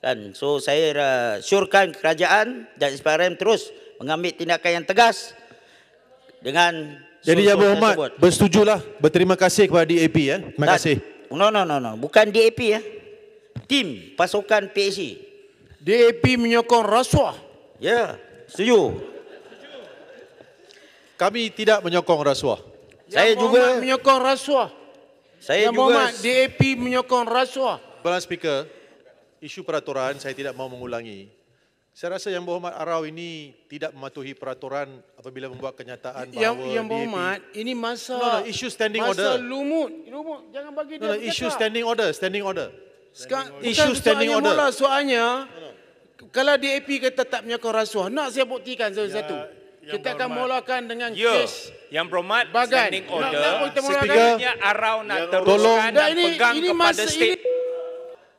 Kan? So saya uh, syurkan kerajaan dan SPRM terus mengambil tindakan yang tegas dengan Jadi Yang Berhormat bersetujulah berterima kasih kepada DAP ya. Terima tak. kasih. No no no no, bukan DAP ya. Tim pasukan PAC. DAP menyokong rasuah. Ya, yeah. setuju. Kami tidak menyokong rasuah. Yang saya Muhammad juga menyokong rasuah. Saya Yang juga Muhammad, DAP menyokong rasuah. Tuan Speaker, isu peraturan saya tidak mahu mengulangi. Saya rasa Yang Berhormat Arau ini tidak mematuhi peraturan apabila membuat kenyataan bahawa Yang, yang Berhormat, DAP, ini masa no, no, issue standing masa order. lumut. Lumut, jangan bagi dia no, no, berkata. standing order, standing order. Sekarang, isu standing order. Mula, soalnya, no, no. kalau DAP kata tak menyokong rasuah, nak saya buktikan satu-satu. Ya, satu. Kita akan mulakan dengan ya. kes Yang Berhormat, standing order. Nak, nak Arau nak teruskan dan pegang ini kepada state.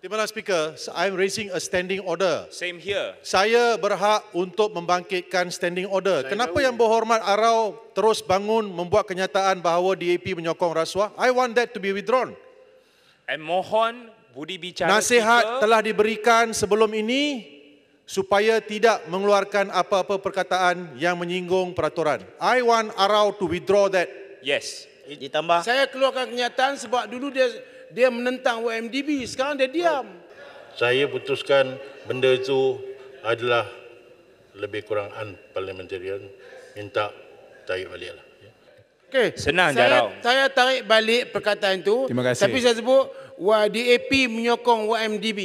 Terima speaker. I am raising a standing order. Same here. Saya berhak untuk membangkitkan standing order. Saya Kenapa tahu. yang berhormat Arau terus bangun membuat kenyataan bahawa DAP menyokong rasuah? I want that to be withdrawn. And mohon budi bicara. Nasihat speaker. telah diberikan sebelum ini supaya tidak mengeluarkan apa-apa perkataan yang menyinggung peraturan. I want Arau to withdraw that. Yes. Ditambah. Saya keluarkan kenyataan sebab dulu dia dia menentang UMDB. Sekarang dia diam. Saya putuskan benda itu adalah lebih kurang unparliamentarian. Minta tarik baliklah. Okay. Senang saya, jarang. Saya tarik balik perkataan itu. Terima kasih. Tapi saya sebut DAP menyokong UMDB.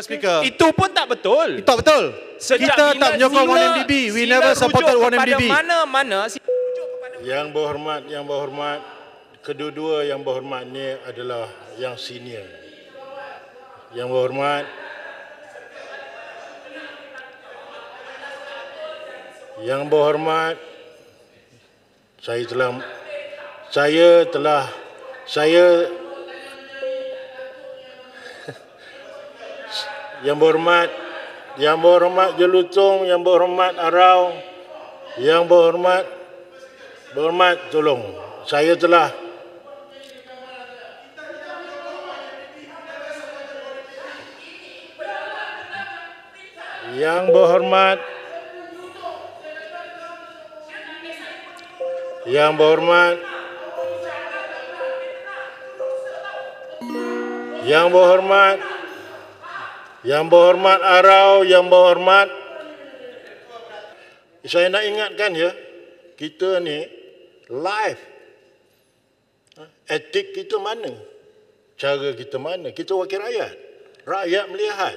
Speaker. Itu pun tak betul. Itu tak betul. Sejak Kita bila tak menyokong sila, 1MDB. We never supported 1MDB. Mana-mana si... Yang berhormat, yang berhormat kedua-dua yang berhormat ni adalah yang senior. Yang berhormat Yang berhormat saya telah saya telah saya Yang berhormat Yang berhormat Jelutong Yang berhormat Arau Yang berhormat Berhormat Tolong Saya telah Yang berhormat Yang berhormat Yang berhormat Yang berhormat Arau Yang berhormat Saya nak ingatkan ya Kita ni Live Etik kita mana Cara kita mana Kita wakil rakyat Rakyat melihat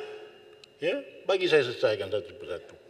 Ya, bagi saya selesaikan satu persatu.